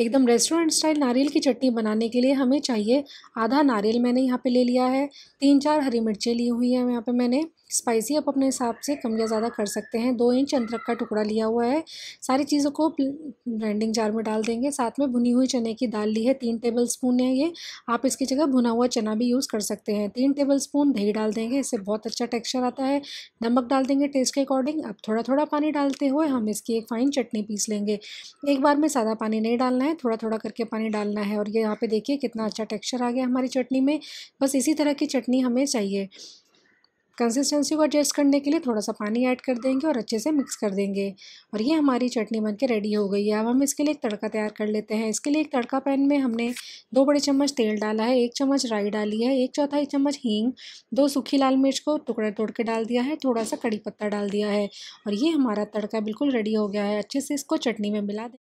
एकदम restaurant style नारियल की चटनी बनाने के लिए हमें चाहिए आधा नारियल मैंने यहाँ पे ले लिया है तीन चार हरी मिर्चें ली हुई हैं यहाँ पे मैंने स्पाइसी आप अपने हिसाब से कम या ज़्यादा कर सकते हैं दो इंच अदरक का टुकड़ा लिया हुआ है सारी चीज़ों को ब्लेंडिंग जार में डाल देंगे साथ में भुनी हुई चने की दाल ली है तीन टेबल स्पून है ये आप इसकी जगह भुना हुआ चना भी यूज़ कर सकते हैं तीन टेबल स्पून दही डाल देंगे इससे बहुत अच्छा टेक्स्चर आता है नमक डाल देंगे टेस्ट के अकॉर्डिंग अब थोड़ा थोड़ा पानी डालते हुए हम इसकी एक फ़ाइन चटनी पीस लेंगे एक बार में सादा पानी नहीं डालना है है थोड़ा थोड़ा करके पानी डालना है और ये यहाँ पे देखिए कितना अच्छा टेक्सचर आ गया हमारी चटनी में बस इसी तरह की चटनी हमें चाहिए कंसिस्टेंसी को एडजस्ट करने के लिए थोड़ा सा पानी ऐड कर देंगे और अच्छे से मिक्स कर देंगे और ये हमारी चटनी बनके रेडी हो गई है अब हम इसके लिए एक तड़का तैयार कर लेते हैं इसके लिए एक तड़का पैन में हमने दो बड़े चम्मच तेल डाला है एक चम्मच राई डाली है एक चौथाई चम्मच हींग दो सूखी लाल मिर्च को टुकड़े तोड़ के डाल दिया है थोड़ा सा कड़ी पत्ता डाल दिया है और ये हमारा तड़का बिल्कुल रेडी हो गया है अच्छे से इसको चटनी में मिला दे